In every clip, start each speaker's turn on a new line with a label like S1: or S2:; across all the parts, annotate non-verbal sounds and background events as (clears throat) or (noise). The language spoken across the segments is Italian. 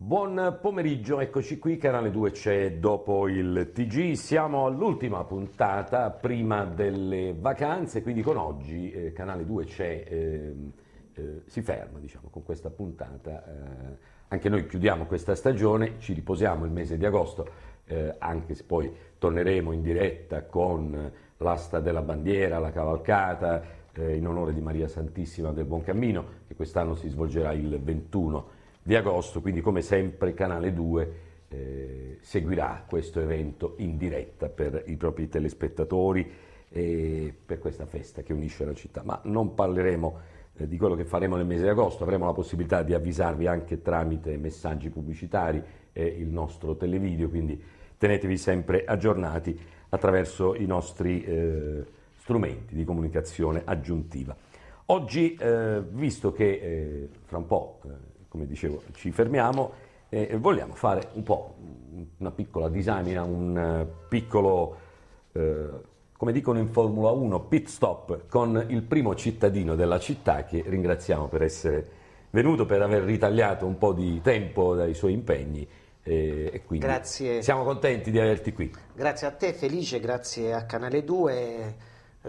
S1: Buon pomeriggio, eccoci qui, canale 2 c'è dopo il TG, siamo all'ultima puntata prima delle vacanze, quindi con oggi eh, canale 2 c'è, eh, eh, si ferma diciamo, con questa puntata, eh, anche noi chiudiamo questa stagione, ci riposiamo il mese di agosto, eh, anche se poi torneremo in diretta con l'asta della bandiera, la cavalcata eh, in onore di Maria Santissima del Buon Cammino, che quest'anno si svolgerà il 21 di agosto, quindi come sempre Canale 2 eh, seguirà questo evento in diretta per i propri telespettatori e per questa festa che unisce la città. Ma non parleremo eh, di quello che faremo nel mese di agosto, avremo la possibilità di avvisarvi anche tramite messaggi pubblicitari e il nostro televideo, quindi tenetevi sempre aggiornati attraverso i nostri eh, strumenti di comunicazione aggiuntiva. Oggi, eh, visto che eh, fra un po' eh, come dicevo, ci fermiamo e vogliamo fare un po' una piccola disamina, un eh, piccolo, eh, come dicono in Formula 1, pit stop con il primo cittadino della città che ringraziamo per essere venuto, per aver ritagliato un po' di tempo dai suoi impegni. E, e quindi grazie. siamo contenti di averti qui.
S2: Grazie a te Felice, grazie a Canale 2.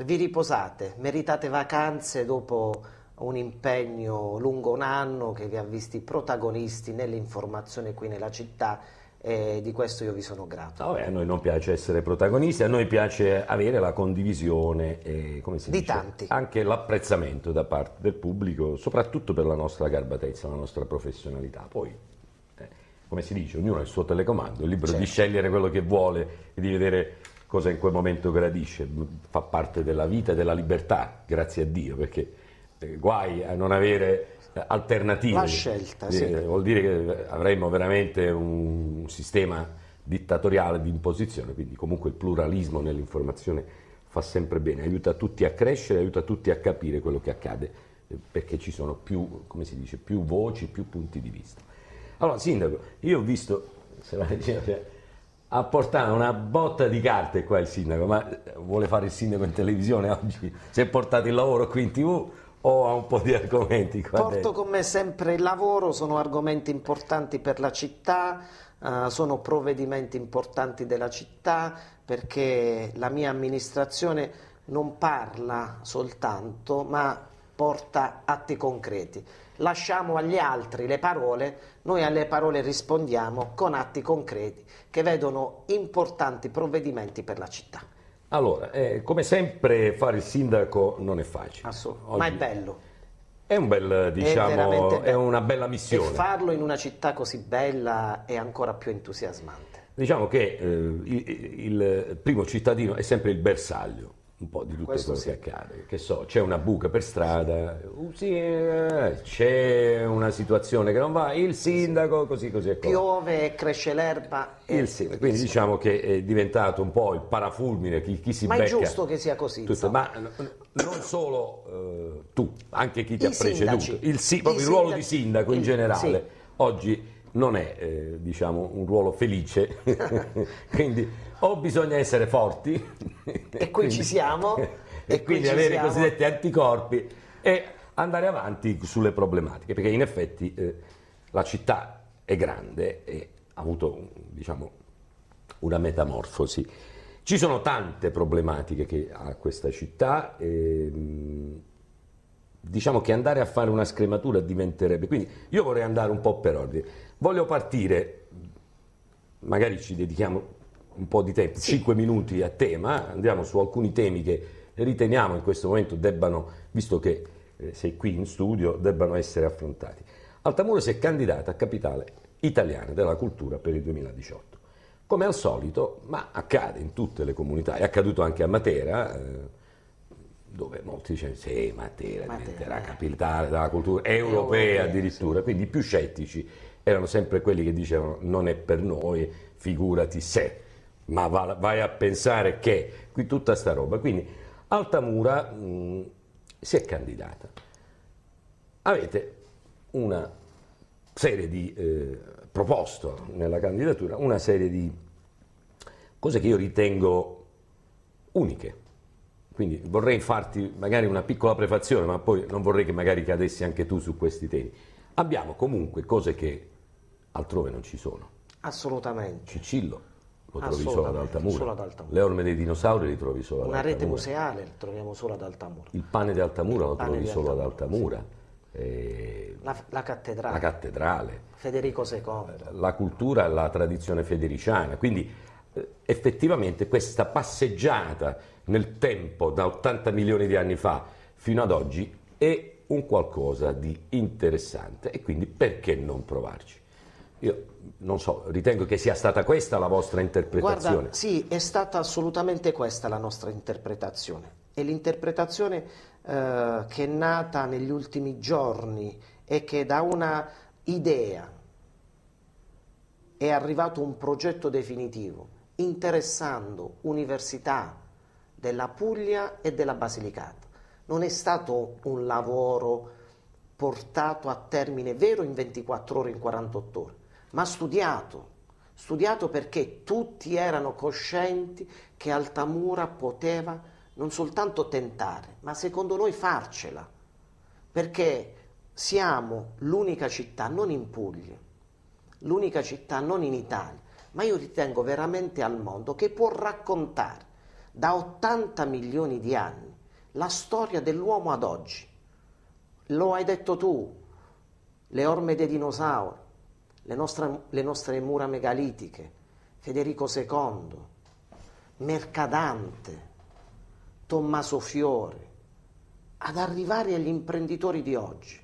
S2: Vi riposate, meritate vacanze dopo un impegno lungo un anno che vi ha visti protagonisti nell'informazione qui nella città e di questo io vi sono grato.
S1: Vabbè, a noi non piace essere protagonisti, a noi piace avere la condivisione e di dice? tanti. anche l'apprezzamento da parte del pubblico, soprattutto per la nostra garbatezza, la nostra professionalità. Poi, eh, come si dice, ognuno ha il suo telecomando, è libero certo. di scegliere quello che vuole e di vedere cosa in quel momento gradisce, fa parte della vita e della libertà, grazie a Dio, perché eh, guai a non avere eh, alternative. La scelta, sì. Eh, vuol dire che avremmo veramente un sistema dittatoriale di imposizione, quindi comunque il pluralismo nell'informazione fa sempre bene, aiuta tutti a crescere, aiuta tutti a capire quello che accade, perché ci sono più, come si dice, più voci, più punti di vista. Allora, Sindaco, io ho visto, se la gente ha portato una botta di carte qua il Sindaco, ma vuole fare il Sindaco in televisione oggi, si è portato il lavoro qui in tv, o a un po' di argomenti? Porto dentro? con
S2: me sempre il lavoro, sono argomenti importanti per la città, Uh, sono provvedimenti importanti della città perché la mia amministrazione non parla soltanto ma porta atti concreti. Lasciamo agli altri le parole, noi alle parole rispondiamo con atti concreti che vedono importanti provvedimenti per la città.
S1: Allora, eh, come sempre fare il sindaco non è facile. Assolutamente, ma è bello. È, un bel, diciamo, è, è una bella missione. E farlo
S2: in una città così bella è ancora più entusiasmante.
S1: Diciamo che eh, il, il primo cittadino è sempre il bersaglio un po' di tutto Questo quello sì. che accade. Che so, c'è una buca per strada, uh, sì. uh, c'è una situazione che non va, il sindaco, così così. Ecco. Piove, cresce l'erba. E... Quindi sì. diciamo che è diventato un po' il parafulmine, chi, chi si ma Ma è giusto che sia così. Tutto, ma non solo uh, tu, anche chi ti I ha preceduto. Sindaci. Il, si, I il ruolo di sindaco in generale. Oggi non è eh, diciamo, un ruolo felice, (laughs) quindi o bisogna essere forti. E, (laughs) e qui ci siamo. E, e quindi avere siamo. i cosiddetti anticorpi e andare avanti sulle problematiche, perché in effetti eh, la città è grande e ha avuto diciamo, una metamorfosi. Ci sono tante problematiche che ha questa città, e, ehm, diciamo che andare a fare una scrematura diventerebbe, quindi io vorrei andare un po' per ordine. Voglio partire, magari ci dedichiamo un po' di tempo, sì. 5 minuti a tema, andiamo su alcuni temi che riteniamo in questo momento debbano, visto che eh, sei qui in studio, debbano essere affrontati. Altamura si è candidata a capitale italiana della cultura per il 2018. Come al solito, ma accade in tutte le comunità, è accaduto anche a Matera, eh, dove molti dicono sì, Matera, Matera diventerà eh. capitale della cultura europea, europea addirittura, sì. quindi i più scettici erano sempre quelli che dicevano non è per noi, figurati se ma vai a pensare che qui tutta sta roba. Quindi Altamura mh, si è candidata. Avete una serie di eh, proposto nella candidatura una serie di cose che io ritengo uniche. Quindi vorrei farti magari una piccola prefazione, ma poi non vorrei che magari cadessi anche tu su questi temi. Abbiamo comunque cose che altrove non ci sono.
S2: Assolutamente.
S1: Cicillo, lo ah, trovi solo ad Altamura. solo ad Altamura. Le orme dei dinosauri li trovi solo ad Una Altamura. Una rete
S2: museale li troviamo solo ad Altamura.
S1: Il pane di Altamura lo trovi solo ad Altamura. Sì.
S2: Eh, la, la, cattedrale. la,
S1: cattedrale.
S2: Federico II.
S1: Eh, la cultura, la tradizione federiciana. Quindi eh, effettivamente questa passeggiata nel tempo da 80 milioni di anni fa fino ad oggi è un qualcosa di interessante e quindi perché non provarci? Io non so, ritengo che sia stata questa la vostra interpretazione. Guarda,
S2: sì, è stata assolutamente questa la nostra interpretazione. E l'interpretazione eh, che è nata negli ultimi giorni e che da una idea è arrivato un progetto definitivo interessando università della Puglia e della Basilicata. Non è stato un lavoro portato a termine vero in 24 ore, in 48 ore ma studiato, studiato perché tutti erano coscienti che Altamura poteva non soltanto tentare, ma secondo noi farcela, perché siamo l'unica città, non in Puglia, l'unica città, non in Italia, ma io ritengo veramente al mondo che può raccontare da 80 milioni di anni la storia dell'uomo ad oggi. Lo hai detto tu, le orme dei dinosauri, le nostre, le nostre mura megalitiche, Federico II, Mercadante, Tommaso Fiore, ad arrivare agli imprenditori di oggi.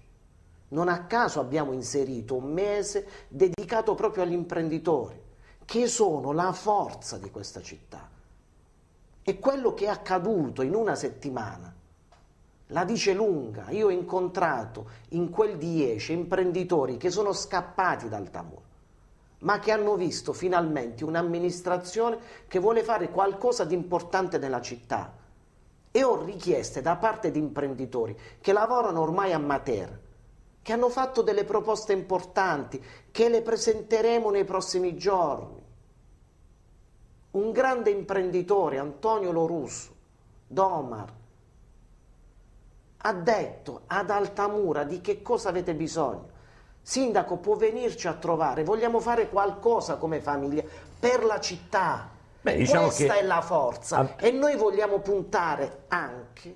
S2: Non a caso abbiamo inserito un mese dedicato proprio agli imprenditori, che sono la forza di questa città. E quello che è accaduto in una settimana la dice lunga, io ho incontrato in quel 10 imprenditori che sono scappati dal Tamur, ma che hanno visto finalmente un'amministrazione che vuole fare qualcosa di importante nella città. E ho richieste da parte di imprenditori che lavorano ormai a Matera, che hanno fatto delle proposte importanti, che le presenteremo nei prossimi giorni. Un grande imprenditore, Antonio Lorusso, Domar, ha detto ad Altamura di che cosa avete bisogno. Sindaco può venirci a trovare, vogliamo fare qualcosa come famiglia per la città. Beh, diciamo Questa che... è la forza e noi vogliamo puntare anche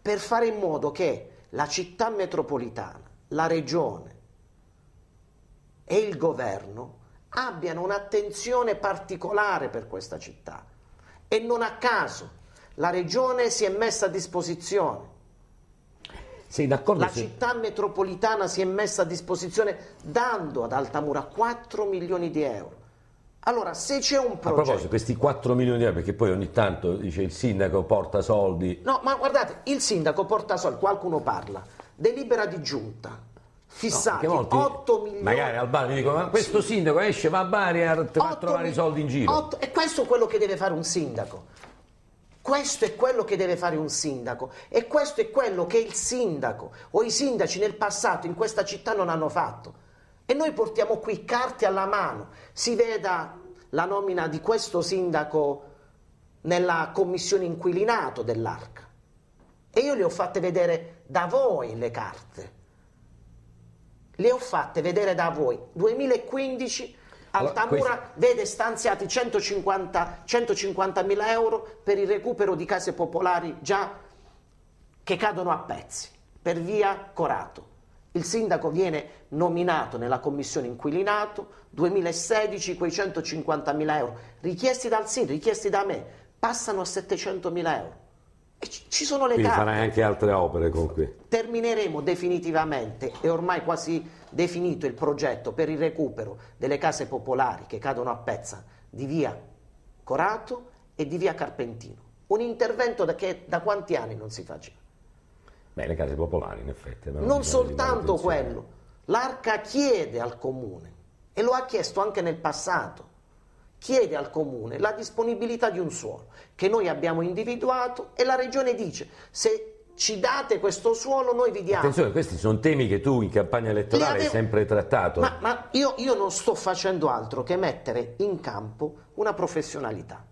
S2: per fare in modo che la città metropolitana, la regione e il governo abbiano un'attenzione particolare per questa città e non a caso la regione si è messa a disposizione
S1: sei d'accordo? La se...
S2: città metropolitana si è messa a disposizione dando ad Altamura 4 milioni di euro. Allora, se c'è un problema. A proposito,
S1: questi 4 milioni di euro, perché poi ogni tanto dice il sindaco porta soldi...
S2: No, ma guardate, il sindaco porta soldi, qualcuno parla, delibera di giunta, fissati no, 8 milioni magari al bar
S1: dicono: ma questo sindaco esce va a Bari e va a trovare i soldi in giro 8,
S2: e questo è quello che deve fare un sindaco questo è quello che deve fare un sindaco e questo è quello che il sindaco o i sindaci nel passato in questa città non hanno fatto. E noi portiamo qui carte alla mano, si veda la nomina di questo sindaco nella commissione inquilinato dell'Arca. E io le ho fatte vedere da voi le carte. Le ho fatte vedere da voi. 2015 Altamura questo... vede stanziati 150 mila euro per il recupero di case popolari già che cadono a pezzi per via Corato. Il sindaco viene nominato nella commissione inquilinato, 2016 quei 150 mila euro richiesti dal sindaco, richiesti da me, passano a 700 mila euro ci sono le Quindi carte. farai
S1: anche altre opere con qui.
S2: Termineremo definitivamente, è ormai quasi definito il progetto per il recupero delle case popolari che cadono a pezza di via Corato e di via Carpentino. Un intervento da che da quanti anni non si faceva.
S1: Beh, le case popolari in effetti. Non
S2: soltanto quello, l'Arca chiede al comune e lo ha chiesto anche nel passato chiede al comune la disponibilità di un suolo che noi abbiamo individuato e la regione dice se ci date questo suolo, noi vi diamo. Attenzione,
S1: questi sono temi che tu in campagna elettorale avevo... hai sempre trattato. Ma,
S2: ma io, io non sto facendo altro che mettere in campo una professionalità,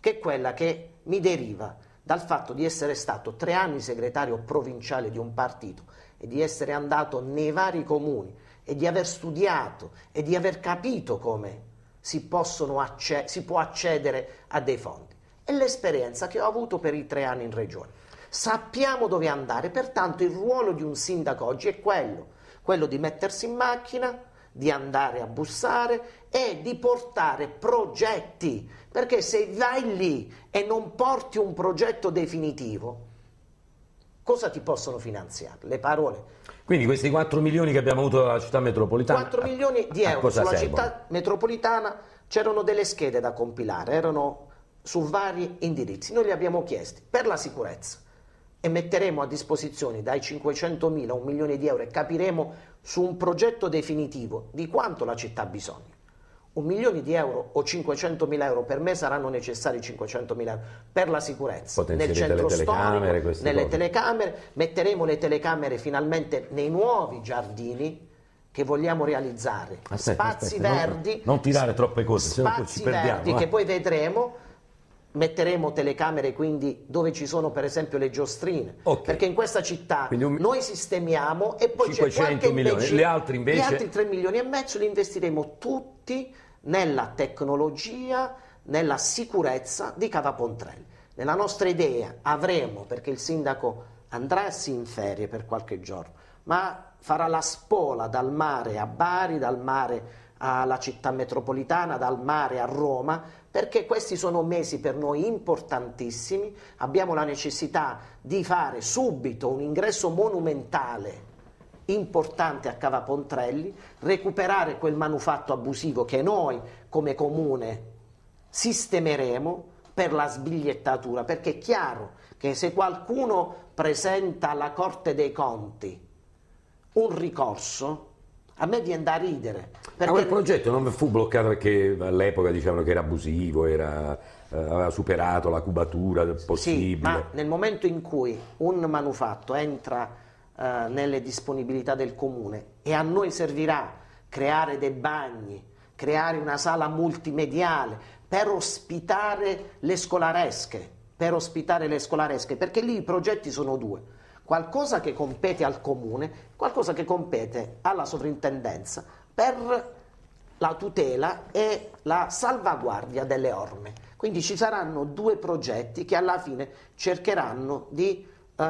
S2: che è quella che mi deriva dal fatto di essere stato tre anni segretario provinciale di un partito e di essere andato nei vari comuni e di aver studiato e di aver capito come si, acce si può accedere a dei fondi. È l'esperienza che ho avuto per i tre anni in regione. Sappiamo dove andare, pertanto il ruolo di un sindaco oggi è quello, quello di mettersi in macchina, di andare a bussare e di portare progetti, perché se vai lì e non porti un progetto definitivo, cosa ti possono finanziare? Le parole,
S1: quindi questi 4 milioni che abbiamo avuto dalla città metropolitana... 4
S2: milioni di euro sulla servono? città metropolitana c'erano delle schede da compilare, erano su vari indirizzi. Noi li abbiamo chiesti per la sicurezza e metteremo a disposizione dai 500 mila a un milione di euro e capiremo su un progetto definitivo di quanto la città ha bisogno un milione di euro o 500 mila euro, per me saranno necessari 500 mila euro per la sicurezza nel centro telecamere, storico, nelle cose. telecamere, metteremo le telecamere finalmente nei nuovi giardini che vogliamo realizzare, aspetta, spazi aspetta, verdi, non, non
S1: tirare troppe cose, spazi no ci perdiamo, verdi eh. che poi
S2: vedremo metteremo telecamere quindi dove ci sono per esempio le giostrine okay. perché in questa città un... noi sistemiamo e poi c'è qualche milioni gli altri invece gli altri 3 milioni e mezzo li investiremo tutti nella tecnologia nella sicurezza di Cava Pontrelli nella nostra idea avremo perché il sindaco andrà in ferie per qualche giorno ma farà la spola dal mare a Bari dal mare alla città metropolitana dal mare a Roma perché questi sono mesi per noi importantissimi, abbiamo la necessità di fare subito un ingresso monumentale importante a Cava Pontrelli, recuperare quel manufatto abusivo che noi come comune sistemeremo per la sbigliettatura, perché è chiaro che se qualcuno presenta alla Corte dei Conti un ricorso, a me viene da ridere. Ah,
S1: perché... Ah, il progetto non fu bloccato perché all'epoca dicevano che era abusivo, era, eh, aveva superato la cubatura possibile. Sì, ma
S2: nel momento in cui un manufatto entra eh, nelle disponibilità del comune e a noi servirà creare dei bagni, creare una sala multimediale per ospitare le scolaresche, per ospitare le scolaresche, perché lì i progetti sono due qualcosa che compete al comune, qualcosa che compete alla sovrintendenza per la tutela e la salvaguardia delle orme. Quindi ci saranno due progetti che alla fine cercheranno di eh,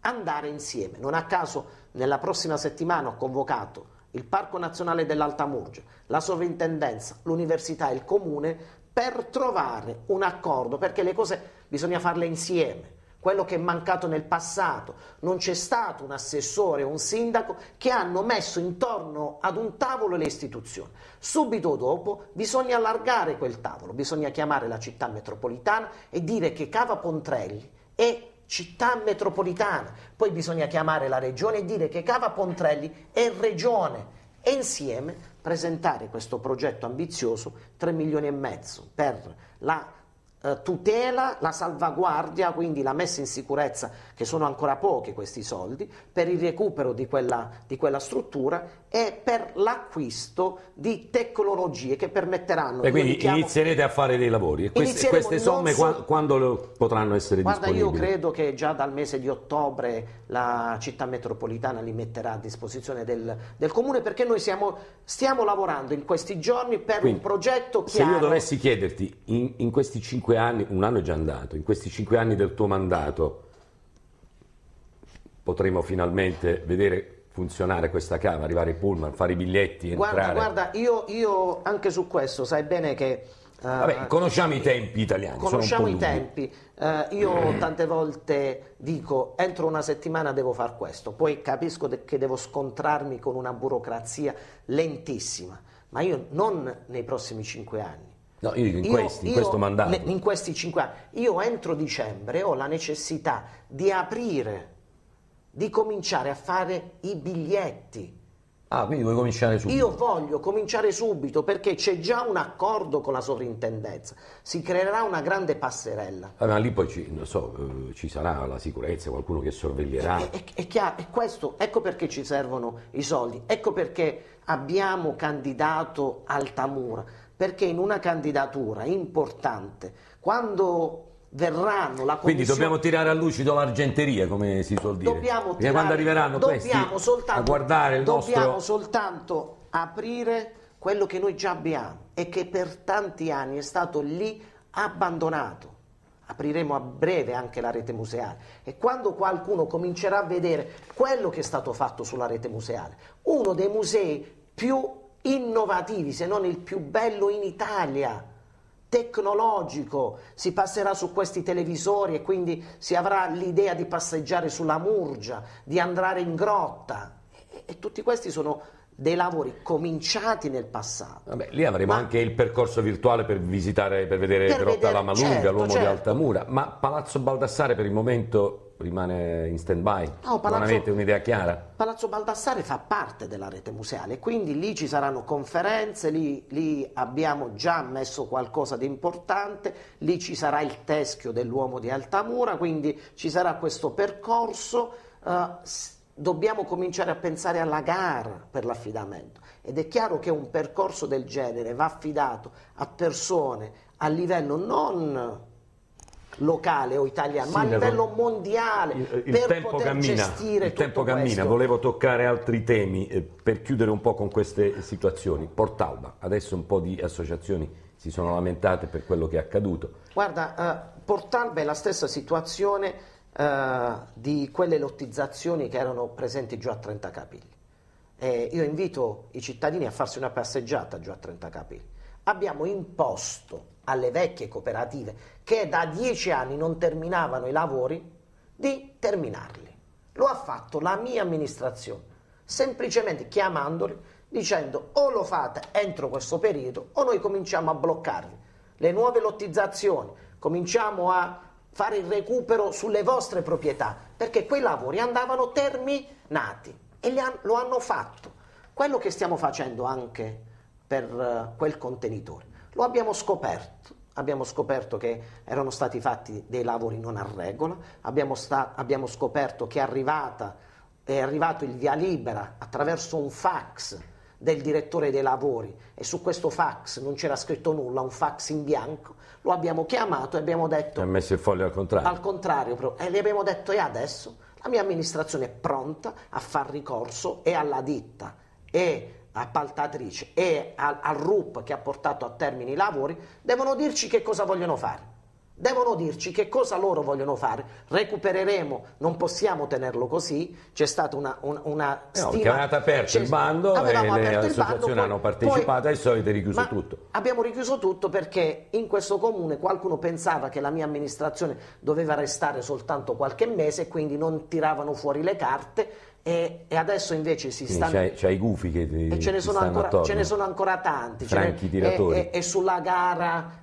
S2: andare insieme. Non a caso nella prossima settimana ho convocato il Parco Nazionale dell'Alta Murgia, la sovrintendenza, l'università e il comune per trovare un accordo, perché le cose bisogna farle insieme quello che è mancato nel passato. Non c'è stato un assessore o un sindaco che hanno messo intorno ad un tavolo le istituzioni. Subito dopo bisogna allargare quel tavolo, bisogna chiamare la città metropolitana e dire che Cava Pontrelli è città metropolitana. Poi bisogna chiamare la regione e dire che Cava Pontrelli è regione e insieme presentare questo progetto ambizioso 3 milioni e mezzo per la eh, tutela la salvaguardia, quindi la messa in sicurezza, che sono ancora pochi questi soldi, per il recupero di quella, di quella struttura e per l'acquisto di tecnologie che permetteranno... E quindi diciamo,
S1: inizierete a fare dei lavori e queste, queste somme so... quando potranno essere Guarda, disponibili? Guarda, io
S2: credo che già dal mese di ottobre la città metropolitana li metterà a disposizione del, del comune perché noi siamo, stiamo lavorando in questi giorni per quindi, un progetto chiaro... Se io
S1: dovessi chiederti, in, in questi cinque anni, un anno è già andato, in questi cinque anni del tuo mandato potremo finalmente vedere funzionare questa cava, arrivare ai pullman, fare i biglietti, entrare. Guarda, guarda
S2: io, io anche su questo sai bene che... Uh, Vabbè, conosciamo
S1: i tempi italiani. Conosciamo i tempi.
S2: Uh, io tante volte dico entro una settimana devo fare questo, poi capisco che devo scontrarmi con una burocrazia lentissima, ma io non nei prossimi cinque anni.
S1: No, io dico in, questi, io, in questo io, mandato. in
S2: questi cinque anni. Io entro dicembre ho la necessità di aprire di cominciare a fare i biglietti.
S1: Ah, quindi vuoi cominciare subito? Io
S2: voglio cominciare subito perché c'è già un accordo con la sovrintendenza, si creerà una grande passerella.
S1: Ah, ma lì poi ci, so, eh, ci, sarà la sicurezza, qualcuno che sorveglierà. È, è,
S2: è chiaro, è questo, ecco perché ci servono i soldi, ecco perché abbiamo candidato Altamura, perché in una candidatura importante, quando verranno la commissione... Quindi dobbiamo
S1: tirare a lucido l'argenteria, come si suol dire. Dobbiamo tirare, quando arriveranno dobbiamo soltanto, a guardare il dobbiamo Dobbiamo nostro...
S2: soltanto aprire quello che noi già abbiamo e che per tanti anni è stato lì abbandonato. Apriremo a breve anche la rete museale e quando qualcuno comincerà a vedere quello che è stato fatto sulla rete museale, uno dei musei più innovativi, se non il più bello in Italia, tecnologico, si passerà su questi televisori e quindi si avrà l'idea di passeggiare sulla murgia, di andare in grotta e, e tutti questi sono dei lavori cominciati nel passato.
S1: Vabbè, lì avremo ma... anche il percorso virtuale per visitare, per vedere per Grotta vedere, Lama Lunga, certo, l'uomo certo. di Altamura, ma Palazzo Baldassare per il momento rimane in stand-by? No, Palazzo, non avete un'idea chiara?
S2: Palazzo Baldassare fa parte della rete museale, quindi lì ci saranno conferenze, lì, lì abbiamo già messo qualcosa di importante, lì ci sarà il teschio dell'uomo di Altamura, quindi ci sarà questo percorso. Eh, dobbiamo cominciare a pensare alla gara per l'affidamento ed è chiaro che un percorso del genere va affidato a persone a livello non locale o italiano, sì, ma a livello mondiale il, il per tempo poter cammina, gestire il tempo cammina. Questo.
S1: Volevo toccare altri temi eh, per chiudere un po' con queste situazioni. Portalba, adesso un po' di associazioni si sono lamentate per quello che è accaduto.
S2: Guarda, eh, Portalba è la stessa situazione eh, di quelle lottizzazioni che erano presenti già a 30 capelli. Eh, io invito i cittadini a farsi una passeggiata già a 30 capelli abbiamo imposto alle vecchie cooperative che da dieci anni non terminavano i lavori di terminarli. Lo ha fatto la mia amministrazione, semplicemente chiamandoli dicendo o lo fate entro questo periodo o noi cominciamo a bloccarvi. Le nuove lottizzazioni, cominciamo a fare il recupero sulle vostre proprietà, perché quei lavori andavano terminati e han lo hanno fatto. Quello che stiamo facendo anche per eh, quel contenitore. Lo abbiamo scoperto, abbiamo scoperto che erano stati fatti dei lavori non a regola, abbiamo, sta, abbiamo scoperto che è, arrivata, è arrivato il via libera attraverso un fax del direttore dei lavori e su questo fax non c'era scritto nulla, un fax in bianco, lo abbiamo chiamato e abbiamo detto...
S1: Ha messo il foglio al contrario. Al
S2: contrario, però, e gli abbiamo detto e adesso la mia amministrazione è pronta a far ricorso e alla ditta e appaltatrice e al, al RUP che ha portato a termine i lavori devono dirci che cosa vogliono fare. Devono dirci che cosa loro vogliono fare. Recupereremo, non possiamo tenerlo così. C'è stata una, una, una stima. No, avevate
S1: aperto il bando e le associazioni hanno partecipato poi, e solito avete richiuso tutto.
S2: Abbiamo richiuso tutto perché in questo comune qualcuno pensava che la mia amministrazione doveva restare soltanto qualche mese e quindi non tiravano fuori le carte e, e adesso invece si stanno...
S1: C'è i gufi che ti, e ce ne, sono ancora, attorno. ce ne sono
S2: ancora tanti. Franchi tiratori. E, e, e sulla gara...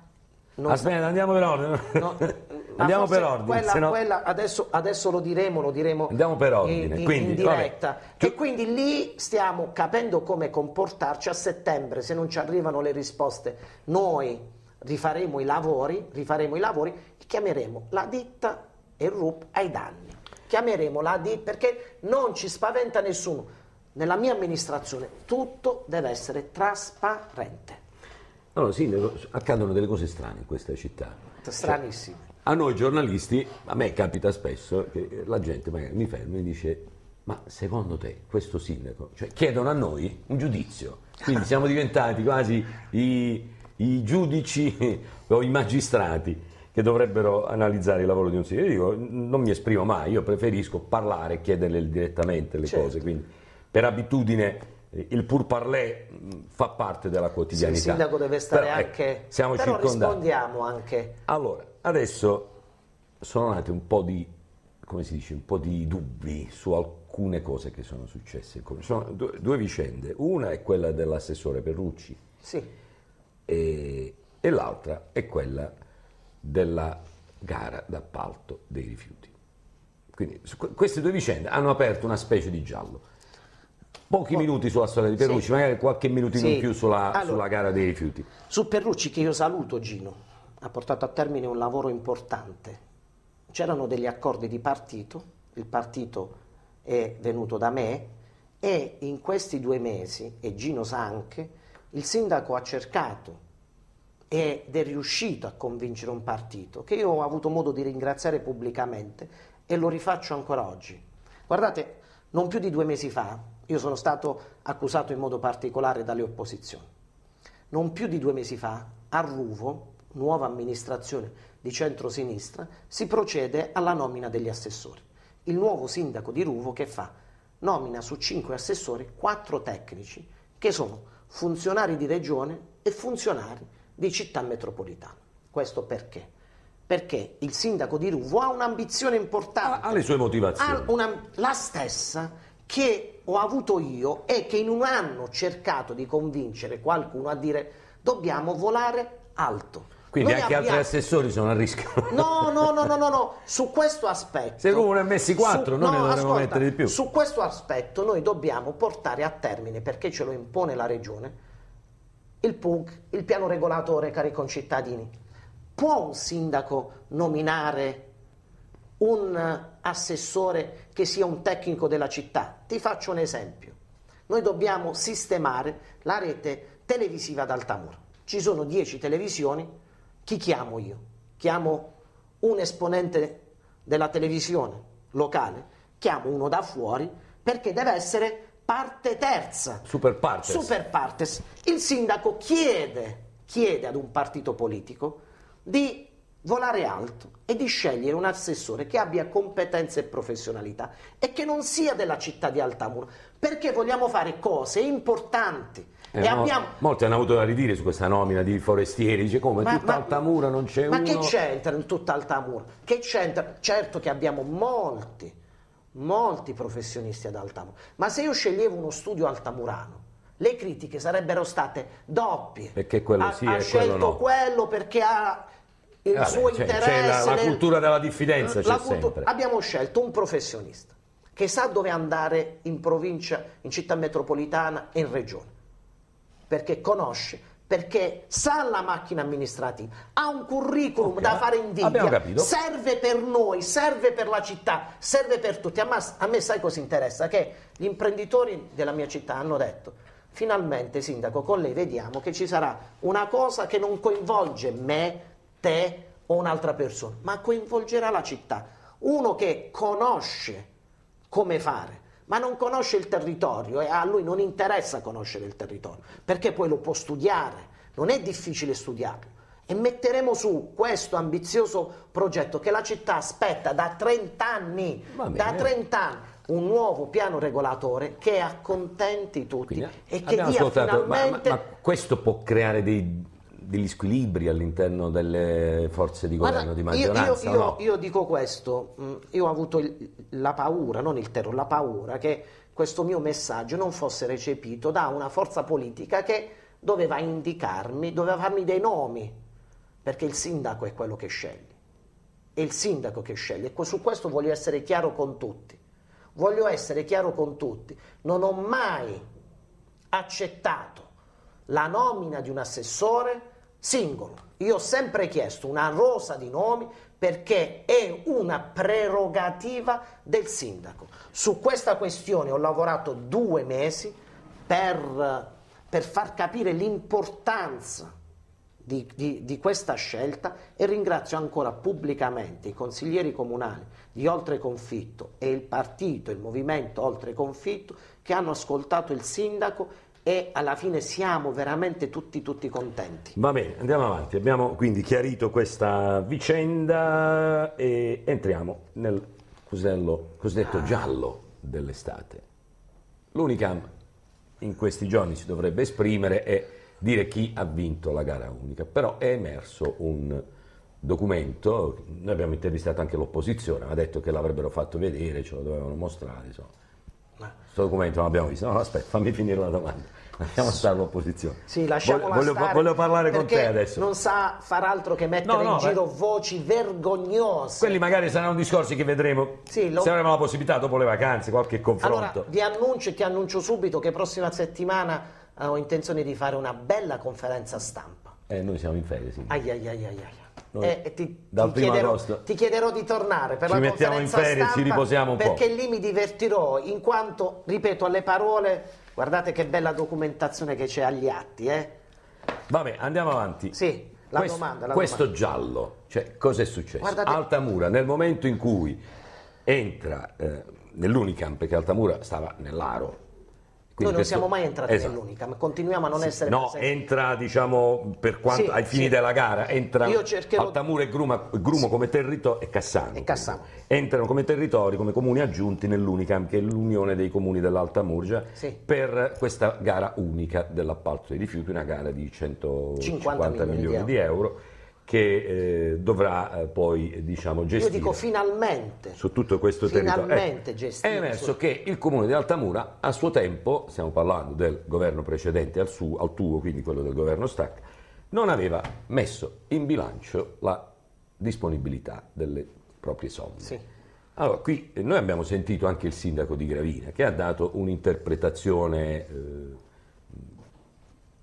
S1: Aspetta, sta... andiamo per ordine. No, (laughs) andiamo per ordine. Quella, no... quella
S2: adesso, adesso, lo diremo, lo diremo
S1: andiamo per ordine. In, quindi, in diretta.
S2: Vabbè. E quindi lì stiamo capendo come comportarci a settembre, se non ci arrivano le risposte. Noi rifaremo i lavori, rifaremo i lavori e chiameremo la ditta e il RUP ai danni chiameremo la D perché non ci spaventa nessuno. Nella mia amministrazione tutto deve essere trasparente.
S1: Allora sì, accadono delle cose strane in questa città. Stranissime. Cioè, a noi giornalisti, a me capita spesso che la gente magari mi ferma e mi dice ma secondo te questo sindaco, cioè chiedono a noi un giudizio, quindi siamo diventati quasi i, i giudici (laughs) o i magistrati che dovrebbero analizzare il lavoro di un sindaco. Io dico, non mi esprimo mai, io preferisco parlare e chiederle direttamente le certo. cose, quindi per abitudine eh, il pur parler mm, fa parte della quotidianità. Sì, il sindaco deve stare però, ecco, anche... Eh, siamo però circondati. rispondiamo anche... Allora, adesso sono nati un po' di, come si dice, un po' di dubbi su alcune cose che sono successe. Sono due, due vicende, una è quella dell'assessore Perrucci sì. e, e l'altra è quella della gara d'appalto dei rifiuti. Quindi queste due vicende hanno aperto una specie di giallo. Pochi oh, minuti sulla storia di Perrucci, sì. magari qualche minutino sì. in più sulla, allora, sulla gara dei rifiuti. Su Perrucci che io saluto Gino, ha portato
S2: a termine un lavoro importante. C'erano degli accordi di partito, il partito è venuto da me e in questi due mesi, e Gino sa anche, il sindaco ha cercato ed è riuscito a convincere un partito che io ho avuto modo di ringraziare pubblicamente e lo rifaccio ancora oggi. Guardate, non più di due mesi fa io sono stato accusato in modo particolare dalle opposizioni. Non più di due mesi fa a Ruvo, nuova amministrazione di centrosinistra, si procede alla nomina degli assessori. Il nuovo sindaco di Ruvo che fa? Nomina su cinque assessori quattro tecnici che sono funzionari di regione e funzionari di città metropolitana. Questo perché? Perché il sindaco di Ruvo ha un'ambizione importante.
S1: Ha, ha, le sue motivazioni.
S2: Una, la stessa che ho avuto io e che in un anno ho cercato di convincere qualcuno a dire dobbiamo volare alto. Quindi Noi anche abbiamo... altri
S1: assessori sono a rischio.
S2: No, no, no, no, no, no. (laughs) su questo aspetto...
S1: Se Roma ne ha messi quattro, su... non no, ne dovremmo mettere di più. Su
S2: questo aspetto noi dobbiamo portare a termine, perché ce lo impone la Regione, il PUC, il piano regolatore, cari concittadini. Può un sindaco nominare un assessore che sia un tecnico della città? Ti faccio un esempio. Noi dobbiamo sistemare la rete televisiva d'Altamura. Ci sono dieci televisioni, chi chiamo io? Chiamo un esponente della televisione locale, chiamo uno da fuori perché deve essere parte terza.
S1: Super partes. Super
S2: partes. Il sindaco chiede, chiede ad un partito politico di volare alto e di scegliere un assessore che abbia competenze e professionalità e che non sia della città di Altamura, perché vogliamo fare cose importanti. Eh, no, abbiamo...
S1: Molti hanno avuto da ridire su questa nomina di forestieri, dice come, ma, tutta ma, Altamura non c'è ma uno... Ma che
S2: c'entra in tutta Altamura? Che c'entra? Certo che abbiamo molti molti professionisti ad Altamurano. Ma se io sceglievo uno studio altamurano, le critiche sarebbero state doppie.
S1: Perché quello ha, sì ha scelto quello, no.
S2: quello perché ha il Vabbè, suo interesse. Cioè, c'è la, la cultura
S1: della diffidenza. La, cultu...
S2: Abbiamo scelto un professionista che sa dove andare in provincia, in città metropolitana e in regione, perché conosce perché sa la macchina amministrativa, ha un curriculum okay. da fare in vita, serve per noi, serve per la città, serve per tutti. A, a me sai cosa interessa? Che gli imprenditori della mia città hanno detto finalmente sindaco con lei vediamo che ci sarà una cosa che non coinvolge me, te o un'altra persona, ma coinvolgerà la città. Uno che conosce come fare, ma non conosce il territorio e a lui non interessa conoscere il territorio, perché poi lo può studiare, non è difficile studiarlo. E metteremo su questo ambizioso progetto che la città aspetta da 30 anni, da 30 anni un nuovo piano regolatore che accontenti tutti Quindi, e che dia ascoltato, finalmente... Ma, ma,
S1: ma questo può creare dei degli squilibri all'interno delle forze di governo, Guarda, di maggioranza? Io, io, no?
S2: io, dico questo, mm, io ho avuto il, la paura, non il terrore, la paura che questo mio messaggio non fosse recepito da una forza politica che doveva indicarmi, doveva farmi dei nomi, perché il sindaco è quello che sceglie, è il sindaco che sceglie, e su questo voglio essere chiaro con tutti, voglio essere chiaro con tutti, non ho mai accettato la nomina di un assessore singolo. Io ho sempre chiesto una rosa di nomi perché è una prerogativa del sindaco. Su questa questione ho lavorato due mesi per, per far capire l'importanza di, di, di, questa scelta e ringrazio ancora pubblicamente i consiglieri comunali di Oltre Confitto e il partito, il movimento Oltre Confitto che hanno ascoltato il sindaco e alla fine siamo veramente tutti, tutti contenti.
S1: Va bene, andiamo avanti. Abbiamo quindi chiarito questa vicenda e entriamo nel cusello cosiddetto ah. giallo dell'estate. L'Unicam in questi giorni si dovrebbe esprimere e dire chi ha vinto la gara unica, però è emerso un documento, noi abbiamo intervistato anche l'opposizione, ha detto che l'avrebbero fatto vedere, ce lo dovevano mostrare, insomma questo documento non abbiamo visto. No, aspetta, fammi finire la domanda. Lasciamo stare l'opposizione. Sì, lasciamo stare. Voglio parlare con te adesso. Non
S2: sa far altro che mettere no, no, in eh. giro eh. voci vergognose.
S1: Quelli magari saranno discorsi che vedremo. Sì, lo... Se avremo la possibilità dopo le vacanze, qualche confronto. Allora,
S2: vi annuncio e ti annuncio subito che prossima settimana eh, ho intenzione di fare una bella conferenza stampa.
S1: Eh, noi siamo in ferie, sì.
S2: Ai, ai, ai, ai, ai e eh, ti, ti, chiederò, ti, chiederò, di tornare per ci la conferenza in ferie, ci riposiamo un perché lì mi divertirò in quanto, ripeto, alle parole guardate che bella documentazione che c'è agli atti eh.
S1: vabbè andiamo avanti sì, la questo, domanda, la questo domanda. giallo cioè, cosa è successo? Guardate... Altamura nel momento in cui entra eh, nell'Unicamp perché Altamura stava nell'Aro quindi Noi non siamo mai entrati esatto.
S2: nell'Unicam, continuiamo a non sì, essere No, presenti.
S1: entra diciamo per quanto, sì, ai fini sì. della gara, entra Io cercherò... Altamura e Gruma, Grumo come territorio e Cassano, e Cassano. Entrano come territori, come comuni aggiunti nell'Unicam, che è l'unione dei comuni dell'Alta Murgia, per questa gara unica dell'appalto dei rifiuti, una gara di 150 milioni, milioni di euro. Di euro che eh, dovrà eh, poi eh, diciamo, gestire. Io dico
S2: finalmente.
S1: Su tutto questo territorio. Eh, è emerso che il comune di Altamura a suo tempo, stiamo parlando del governo precedente al, suo, al tuo, quindi quello del governo Stac, non aveva messo in bilancio la disponibilità delle proprie somme. Sì. Allora, qui eh, noi abbiamo sentito anche il sindaco di Gravina che ha dato un'interpretazione eh,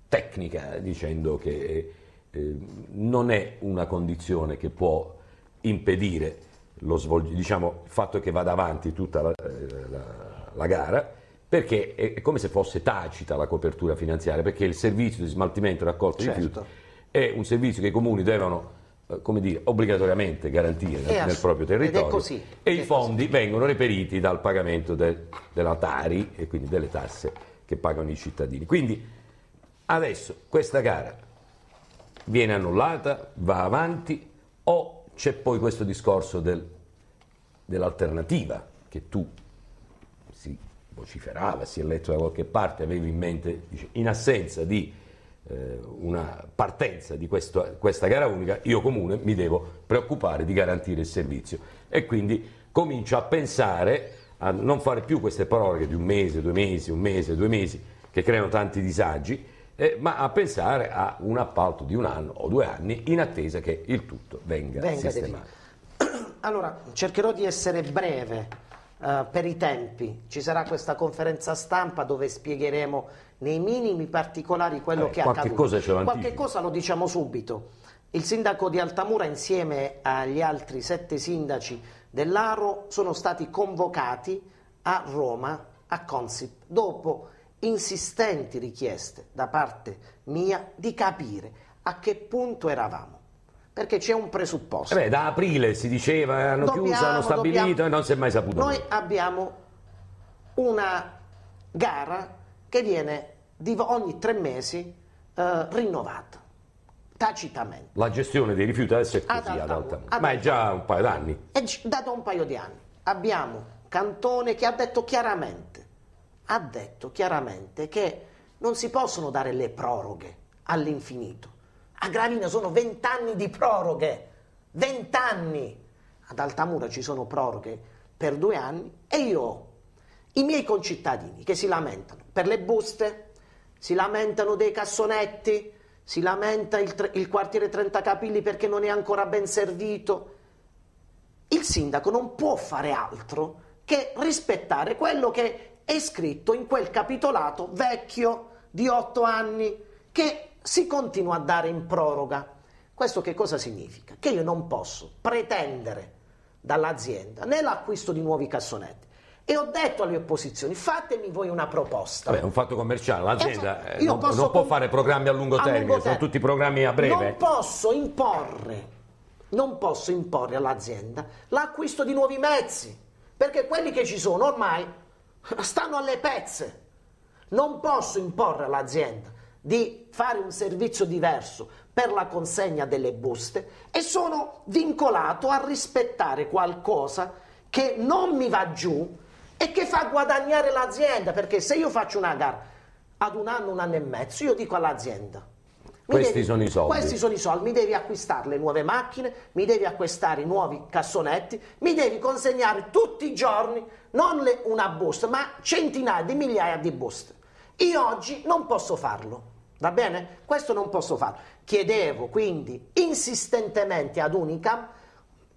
S1: tecnica dicendo che Ehm, non è una condizione che può impedire svol- diciamo, il fatto che vada avanti tutta la, eh, la, la gara, perché è come se fosse tacita la copertura finanziaria, perché il servizio di smaltimento e raccolta certo. di rifiuti è un servizio che i comuni devono eh, come dire, obbligatoriamente garantire nel, nel proprio territorio così, e i fondi così. vengono reperiti dal pagamento de, della Tari e quindi delle tasse che pagano i cittadini. Quindi adesso questa gara viene annullata, va avanti o c'è poi questo discorso del, dell'alternativa che tu si vociferava, si è letto da qualche parte, avevi in mente, dice, in assenza di eh, una partenza di questo, questa gara unica, io comune mi devo preoccupare di garantire il servizio e quindi comincio a pensare a non fare più queste parole di un mese, due mesi, un mese, due mesi, che creano tanti disagi, eh, ma a pensare a un appalto di un anno o due anni in attesa che il tutto venga, venga sistemato.
S2: (clears throat) Allora, cercherò di essere breve eh, per i tempi. Ci sarà questa conferenza stampa dove spiegheremo nei minimi particolari quello eh, che è accaduto. Cosa ce qualche cosa lo diciamo subito. Il sindaco di Altamura insieme agli altri sette sindaci dell'Aro sono stati convocati a Roma, a Consip, dopo insistenti richieste da parte mia di capire a che punto eravamo. Perché c'è un presupposto.
S1: Eh beh, da aprile si diceva, hanno dobbiamo, chiuso, hanno stabilito dobbiamo... e non si è mai saputo. Noi
S2: abbiamo una gara che viene ogni tre mesi eh, rinnovata, tacitamente.
S1: La gestione dei rifiuti adesso è così ad alta, ma è già un paio d'anni.
S2: È da un paio di anni. Abbiamo Cantone che ha detto chiaramente ha detto chiaramente che non si possono dare le proroghe all'infinito. A Gravina sono vent'anni di proroghe, vent'anni. Ad Altamura ci sono proroghe per due anni e io ho i miei concittadini che si lamentano per le buste, si lamentano dei cassonetti, si lamenta il, il quartiere capilli perché non è ancora ben servito. Il sindaco non può fare altro che rispettare quello che è scritto in quel capitolato vecchio di otto anni che si continua a dare in proroga. Questo che cosa significa? Che io non posso pretendere dall'azienda né l'acquisto di nuovi cassonetti. E ho detto alle opposizioni, fatemi voi una proposta. Vabbè, è un
S1: fatto commerciale, l'azienda eh, eh non, non, può fare programmi a lungo, a termine, lungo termine, sono tutti programmi a breve. Non
S2: posso imporre, non posso imporre all'azienda l'acquisto di nuovi mezzi, perché quelli che ci sono ormai stanno alle pezze. Non posso imporre all'azienda di fare un servizio diverso per la consegna delle buste e sono vincolato a rispettare qualcosa che non mi va giù e che fa guadagnare l'azienda, perché se io faccio una gara ad un anno, un anno e mezzo, io dico all'azienda,
S1: questi sono i soldi. Questi sono
S2: i soldi, mi devi acquistare le nuove macchine, mi devi acquistare i nuovi cassonetti, mi devi consegnare tutti i giorni non le, una busta, ma centinaia di migliaia di buste. Io oggi non posso farlo, va bene? Questo non posso farlo. Chiedevo quindi insistentemente ad Unicam,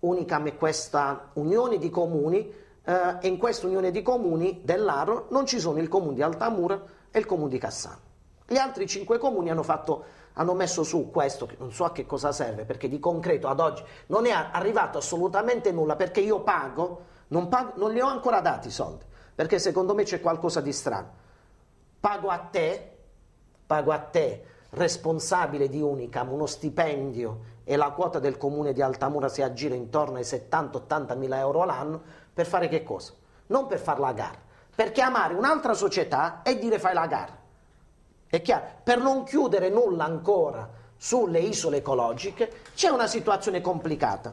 S2: Unicam è questa unione di comuni, eh, in questa unione di comuni dell'Aro non ci sono il comune di Altamura e il comune di Cassano. Gli altri cinque comuni hanno fatto hanno messo su questo, che non so a che cosa serve, perché di concreto ad oggi non è arrivato assolutamente nulla, perché io pago, non, pago, non li ho ancora dati i soldi, perché secondo me c'è qualcosa di strano. Pago a te, pago a te, responsabile di Unicam, uno stipendio e la quota del comune di Altamura si aggira intorno ai 70-80 mila euro all'anno, per fare che cosa? Non per fare la gara, per chiamare un'altra società e dire fai la gara. È chiaro? Per non chiudere nulla ancora sulle isole ecologiche c'è una situazione complicata.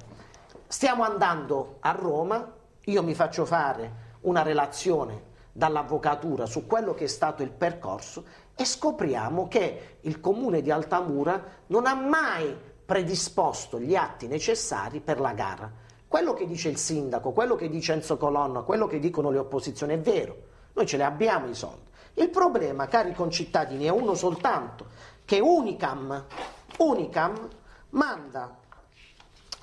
S2: Stiamo andando a Roma, io mi faccio fare una relazione dall'avvocatura su quello che è stato il percorso e scopriamo che il comune di Altamura non ha mai predisposto gli atti necessari per la gara. Quello che dice il sindaco, quello che dice Enzo Colonna, quello che dicono le opposizioni è vero, noi ce le abbiamo i soldi. Il problema, cari concittadini, è uno soltanto, che Unicam, Unicam manda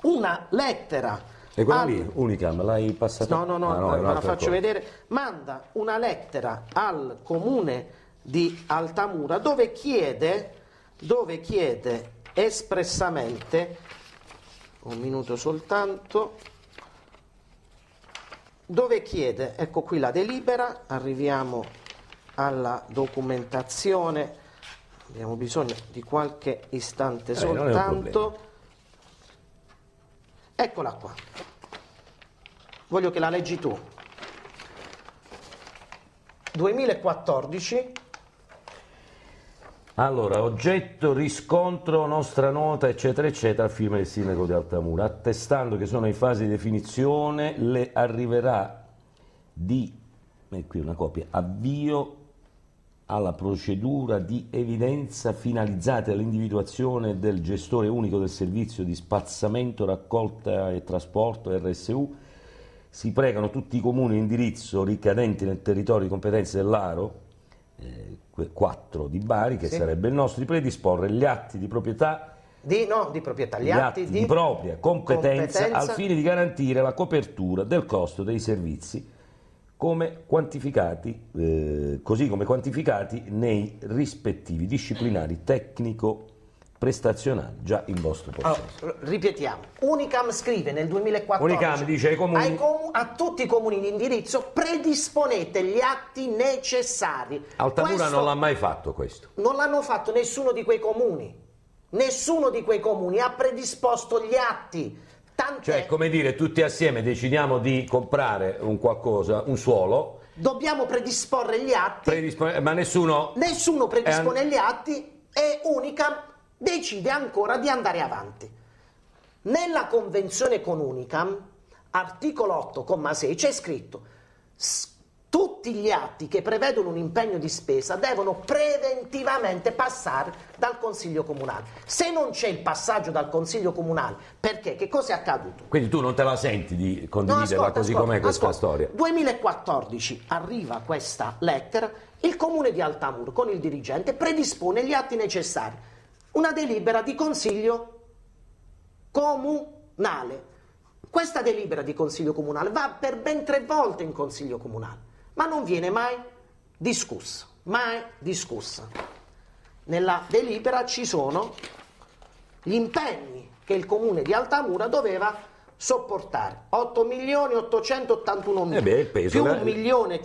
S2: una lettera
S1: e quella al... lì, Unicam, l'hai passata? No, no, no, ah, no ve la faccio cosa. vedere.
S2: Manda una lettera al comune di Altamura dove chiede, dove chiede espressamente, un minuto soltanto, dove chiede, ecco qui la delibera, arriviamo alla documentazione, abbiamo bisogno di qualche istante eh, soltanto. Eccola qua. Voglio che la leggi tu. 2014.
S1: Allora, oggetto, riscontro, nostra nota, eccetera, eccetera, al firma del sindaco di Altamura, attestando che sono in fase di definizione, le arriverà di, e eh, qui una copia, avvio alla procedura di evidenza finalizzata all'individuazione del gestore unico del servizio di spazzamento, raccolta e trasporto RSU, si pregano tutti i comuni in indirizzo ricadenti nel territorio di competenza dell'Aro, eh, 4 di Bari, che sì. sarebbe il nostro, di predisporre gli atti di proprietà
S2: di, no, di proprietà, gli, gli atti, atti di, di, propria competenza, competenza al fine
S1: di garantire la copertura del costo dei servizi come quantificati, eh, così come quantificati nei rispettivi disciplinari tecnico prestazionali già in vostro ah, possesso.
S2: Allora, ripetiamo, Unicam scrive nel 2014 Unicam
S1: dice ai comuni,
S2: com a tutti i comuni di indirizzo predisponete gli atti necessari. Altamura questo, non
S1: l'ha mai fatto questo.
S2: Non l'hanno fatto nessuno di quei comuni. Nessuno di quei comuni ha predisposto gli atti tante...
S1: Cioè, come dire, tutti assieme decidiamo di comprare un qualcosa, un suolo...
S2: Dobbiamo predisporre gli atti...
S1: Predispone... Ma nessuno...
S2: Nessuno predispone an... gli atti e Unicam decide ancora di andare avanti. Nella convenzione con Unicam, articolo 8,6, c'è scritto tutti gli atti che prevedono un impegno di spesa devono preventivamente passare dal Consiglio Comunale. Se non c'è il passaggio dal Consiglio Comunale, perché? Che cosa è accaduto?
S1: Quindi tu non te la senti di condividerla no, ascolta, così com'è questa storia?
S2: 2014 arriva questa lettera, il Comune di Altamur con il dirigente predispone gli atti necessari. Una delibera di Consiglio Comunale. Questa delibera di Consiglio Comunale va per ben tre volte in Consiglio Comunale ma non viene mai discussa, mai discussa. Nella delibera ci sono gli impegni che il comune di Altamura doveva sopportare 8 milioni 881 mila eh beh, più 1 milione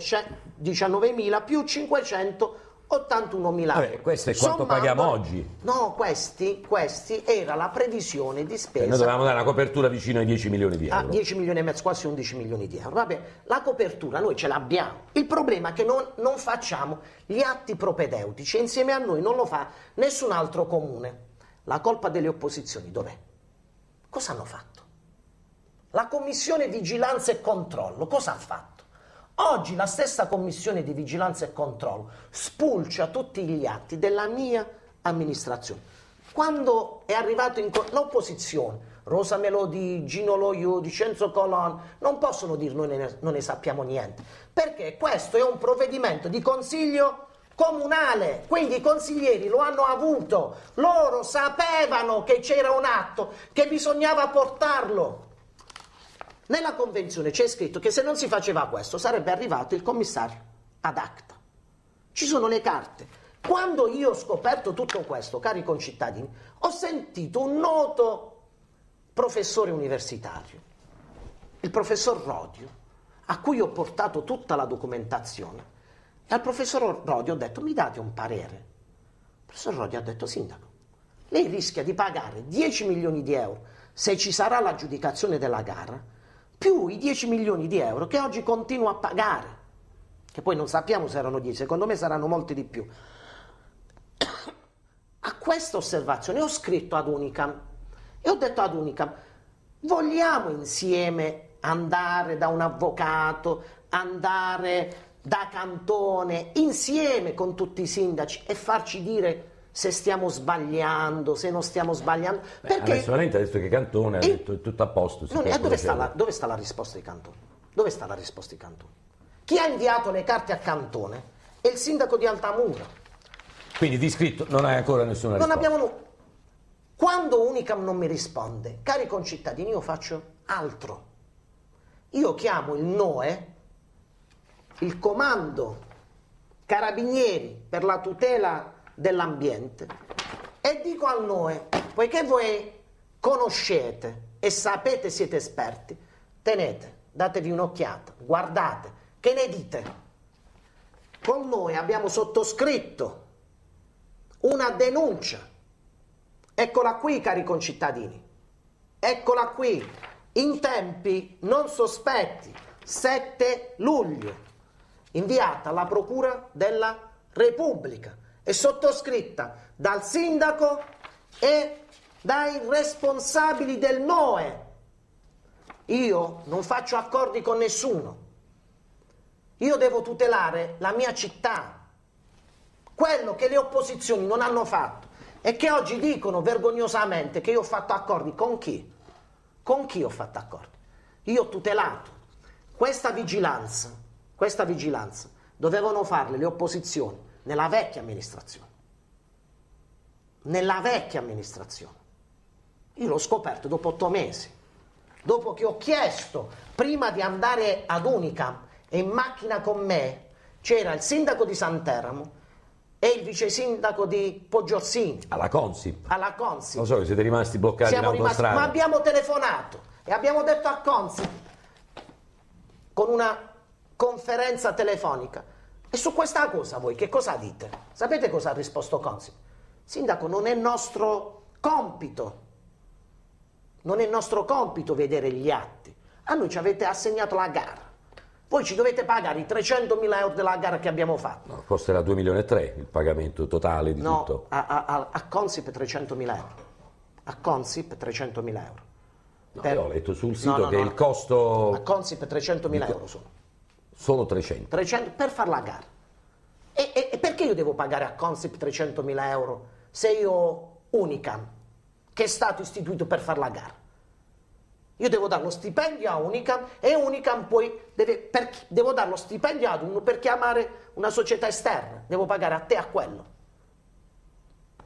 S2: 19 mila più 500 mila. 81 mila euro. Questo è quanto Sommando, paghiamo oggi. No, questi, questi era la previsione di spesa. Eh, noi dovevamo
S1: dare una copertura vicino ai 10 milioni di ah, euro. Ah,
S2: 10 milioni e mezzo, quasi 11 milioni di euro. Vabbè, la copertura noi ce l'abbiamo. Il problema è che non, non facciamo gli atti propedeutici e insieme a noi non lo fa nessun altro comune. La colpa delle opposizioni dov'è? Cosa hanno fatto? La Commissione Vigilanza e Controllo cosa ha fatto? Oggi la stessa commissione di vigilanza e controllo spulcia tutti gli atti della mia amministrazione. Quando è arrivato in l'opposizione, Rosa Melodi, Gino Loiu, Vincenzo Colon, non possono dire noi ne, non ne sappiamo niente, perché questo è un provvedimento di consiglio comunale, quindi i consiglieri lo hanno avuto, loro sapevano che c'era un atto, che bisognava portarlo. Nella convenzione c'è scritto che se non si faceva questo sarebbe arrivato il commissario ad acta. Ci sono le carte. Quando io ho scoperto tutto questo, cari concittadini, ho sentito un noto professore universitario, il professor Rodio, a cui ho portato tutta la documentazione. E al professor Rodio ho detto, mi date un parere? Il professor Rodio ha detto, sindaco, lei rischia di pagare 10 milioni di euro se ci sarà l'aggiudicazione della gara più i 10 milioni di euro che oggi continua a pagare, che poi non sappiamo se erano 10, secondo me saranno molti di più. A questa osservazione ho scritto ad Unicam e ho detto ad Unicam, vogliamo insieme andare da un avvocato, andare da Cantone, insieme con tutti i sindaci e farci dire se stiamo sbagliando, se non stiamo sbagliando. Beh, perché...
S1: ha detto che Cantone ha e... detto è tutto a posto. Non, e dove sta, la,
S2: dove sta la risposta di Cantone? Dove sta la risposta di Cantone? Chi ha inviato le carte a Cantone è il sindaco di Altamura.
S1: Quindi di scritto non hai ancora nessuna risposta? Non
S2: abbiamo nulla. Quando Unicam non mi risponde, cari concittadini, io faccio altro. Io chiamo il NOE, il comando Carabinieri per la tutela dell'ambiente. E dico a noi, poiché voi conoscete e sapete, siete esperti, tenete, datevi un'occhiata, guardate, che ne dite? Con noi abbiamo sottoscritto una denuncia. Eccola qui, cari concittadini, eccola qui, in tempi non sospetti, 7 luglio, inviata alla Procura della Repubblica è sottoscritta dal sindaco e dai responsabili del NOE. Io non faccio accordi con nessuno. Io devo tutelare la mia città. Quello che le opposizioni non hanno fatto e che oggi dicono vergognosamente che io ho fatto accordi con chi? Con chi ho fatto accordi? Io ho tutelato. Questa vigilanza, questa vigilanza dovevano farle le opposizioni nella vecchia amministrazione. Nella vecchia amministrazione. Io l'ho scoperto dopo otto mesi, dopo che ho chiesto, prima di andare ad Unicam e in macchina con me, c'era il sindaco di Santeramo e il vice sindaco di Poggiorsini.
S1: Alla Consip.
S2: Alla Consip. Lo so
S1: che siete rimasti bloccati Siamo in rimasti, Ma
S2: abbiamo telefonato e abbiamo detto a Consip, con una conferenza telefonica, e su questa cosa voi che cosa dite? Sapete cosa ha risposto Consip? Sindaco, non è nostro compito, non è nostro compito vedere gli atti. A noi ci avete assegnato la gara. Voi ci dovete pagare i 300.000 euro della gara che abbiamo fatto.
S1: No, forse era 2 milioni e 3 il pagamento totale di no, tutto.
S2: A, a, a Consip 300.000 euro. A Consip 300.000 euro.
S1: No, per... ho letto sul sito no, no, che il costo... A
S2: Consip 300.000 di... euro
S1: sono. Sono 300.
S2: 300 per farla a gara. E, e, e, perché io devo pagare a Concept 300.000 euro se io Unicam, che è stato istituito per farla a gara? Io devo dare lo stipendio a Unicam e Unicam poi deve, per, devo dare lo stipendio ad uno per chiamare una società esterna, devo pagare a te a quello.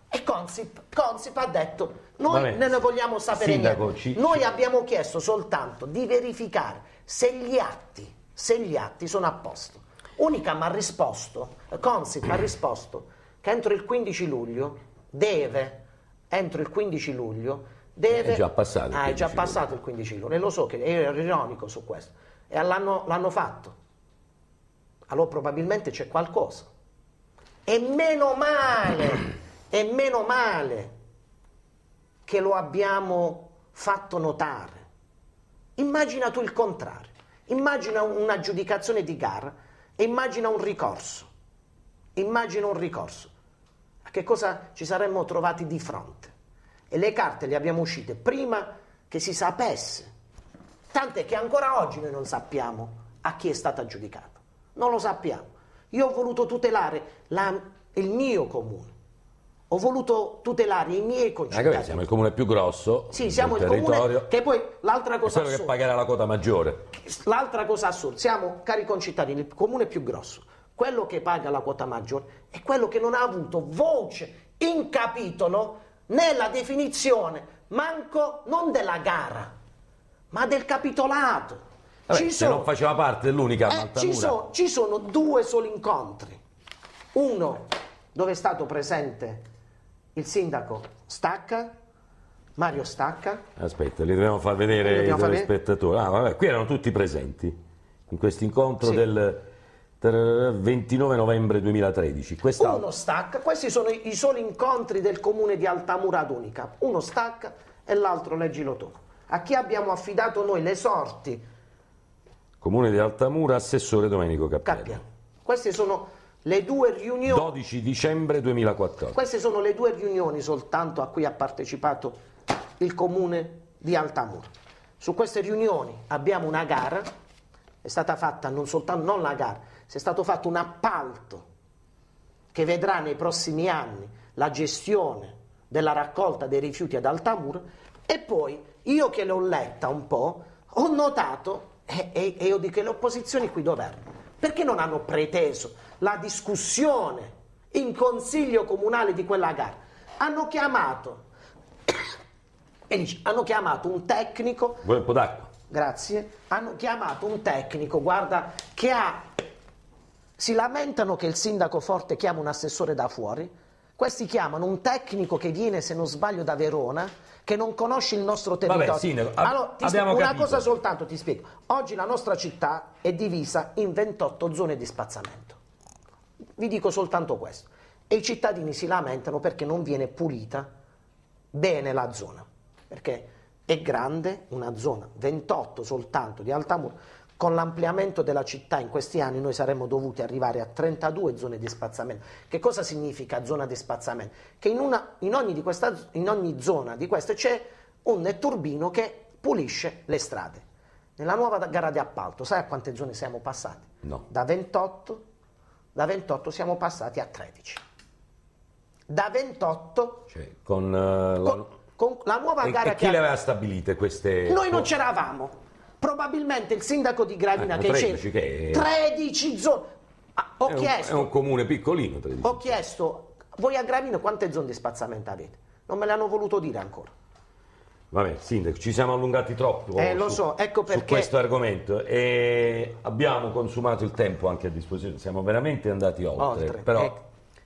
S2: E Consip, Consip ha detto, noi Vabbè, non vogliamo sapere sindaco, niente, ci, noi ci... abbiamo chiesto soltanto di verificare se gli atti se gli atti sono a posto. Unicam ha risposto, Consip ha risposto che entro il 15 luglio deve, entro il 15 luglio, deve... È già passato. Ah, è già passato luglio. il 15 luglio, e lo so che ero ironico su questo. E l'hanno fatto. Allora probabilmente c'è qualcosa. E meno male, e meno male che lo abbiamo fatto notare. Immagina tu il contrario. Immagina un'aggiudicazione di gara e immagina un ricorso. Immagina un ricorso. A che cosa ci saremmo trovati di fronte? E le carte le abbiamo uscite prima che si sapesse. Tant'è che ancora oggi noi non sappiamo a chi è stato aggiudicato. Non lo sappiamo. Io ho voluto tutelare la, il mio comune ho voluto tutelare i miei concittadini. siamo
S1: il comune più grosso Sì, siamo il comune
S2: che poi l'altra cosa assurda... che
S1: pagherà la quota maggiore.
S2: L'altra cosa assurda, siamo, cari concittadini, il comune più grosso. Quello che paga la quota maggiore è quello che non ha avuto voce in capitolo nella definizione manco non della gara, ma del capitolato.
S1: Vabbè, ci sono... non faceva parte dell'unica eh, ci, so,
S2: ci sono due soli incontri. Uno dove è stato presente il sindaco stacca, Mario stacca.
S1: Aspetta, li dobbiamo far vedere dobbiamo i telespettatori. Ah, vabbè, qui erano tutti presenti in questo incontro sì. del 29 novembre 2013. Uno
S2: stacca, questi sono i soli incontri del comune di Altamura ad Unica. Uno stacca e l'altro leggilo tu. A chi abbiamo affidato noi le sorti?
S1: Comune di Altamura, assessore Domenico Cappello.
S2: Cappia. Questi sono le due riunioni...
S1: 12 dicembre 2014.
S2: Queste sono le due riunioni soltanto a cui ha partecipato il comune di Altamur Su queste riunioni abbiamo una gara, è stata fatta non soltanto non la gara, è stato fatto un appalto che vedrà nei prossimi anni la gestione della raccolta dei rifiuti ad Altamur e poi io che l'ho letta un po' ho notato e, e, e io dico che le opposizioni qui dov'erano? Perché non hanno preteso la discussione in consiglio comunale di quella gara. Hanno chiamato, (coughs) e dice, hanno chiamato un tecnico...
S1: Vuole un po' d'acqua.
S2: Grazie. Hanno chiamato un tecnico, guarda, che ha... Si lamentano che il sindaco Forte chiama un assessore da fuori, questi chiamano un tecnico che viene, se non sbaglio, da Verona, che non conosce il nostro territorio. Vabbè, sindaco, ab allora, abbiamo spiego, una cosa soltanto ti spiego. Oggi la nostra città è divisa in 28 zone di spazzamento. Vi dico soltanto questo. E i cittadini si lamentano perché non viene pulita bene la zona, perché è grande una zona, 28 soltanto di Altamura. Con l'ampliamento della città in questi anni noi saremmo dovuti arrivare a 32 zone di spazzamento. Che cosa significa zona di spazzamento? Che in, una, in, ogni, di questa, in ogni zona di queste c'è un turbino che pulisce le strade. Nella nuova gara di appalto, sai a quante zone siamo passati? No. Da 28 da 28 siamo passati a 13. Da 28... Cioè,
S1: con, uh, con,
S2: con, la... nuova e, gara... E chi che le aveva
S1: stabilite queste... Noi non
S2: c'eravamo. Probabilmente il sindaco di Gravina eh, che 13, Che 13 zone. Ah, ho è chiesto... Un, è un
S1: comune piccolino. 13. Ho
S2: chiesto, voi a Gravina quante zone di spazzamento avete? Non me le hanno voluto dire ancora.
S1: Vabbè, Sindaco, ci siamo allungati troppo eh, su, so, ecco perché... su, questo argomento e abbiamo consumato il tempo anche a disposizione, siamo veramente andati oltre, oltre. però... Ecco.